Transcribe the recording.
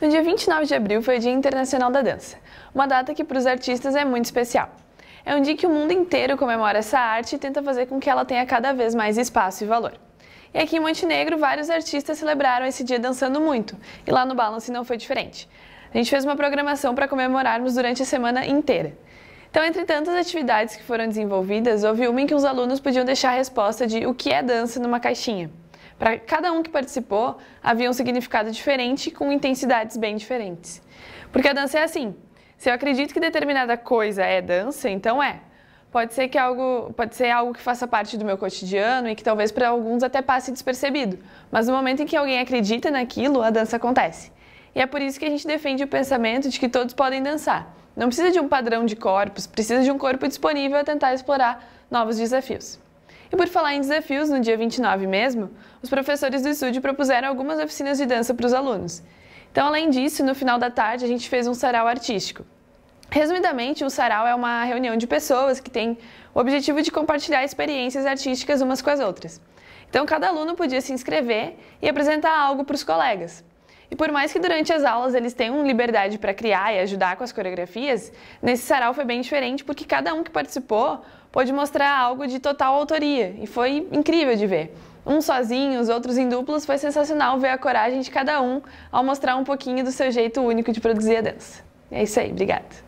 No dia 29 de abril foi o Dia Internacional da Dança, uma data que para os artistas é muito especial. É um dia que o mundo inteiro comemora essa arte e tenta fazer com que ela tenha cada vez mais espaço e valor. E aqui em Montenegro, vários artistas celebraram esse dia dançando muito, e lá no Balance não foi diferente. A gente fez uma programação para comemorarmos durante a semana inteira. Então, entre tantas atividades que foram desenvolvidas, houve uma em que os alunos podiam deixar a resposta de o que é dança numa caixinha. Para cada um que participou, havia um significado diferente com intensidades bem diferentes. Porque a dança é assim. Se eu acredito que determinada coisa é dança, então é. Pode ser que algo, pode ser algo que faça parte do meu cotidiano e que talvez para alguns até passe despercebido, mas no momento em que alguém acredita naquilo, a dança acontece. E é por isso que a gente defende o pensamento de que todos podem dançar. Não precisa de um padrão de corpos, precisa de um corpo disponível a tentar explorar novos desafios. E por falar em desafios, no dia 29 mesmo, os professores do estúdio propuseram algumas oficinas de dança para os alunos. Então, além disso, no final da tarde a gente fez um sarau artístico. Resumidamente, um sarau é uma reunião de pessoas que tem o objetivo de compartilhar experiências artísticas umas com as outras. Então, cada aluno podia se inscrever e apresentar algo para os colegas. E por mais que durante as aulas eles tenham liberdade para criar e ajudar com as coreografias, nesse sarau foi bem diferente porque cada um que participou pôde mostrar algo de total autoria e foi incrível de ver. Um sozinho, os outros em duplos, foi sensacional ver a coragem de cada um ao mostrar um pouquinho do seu jeito único de produzir a dança. É isso aí, obrigada.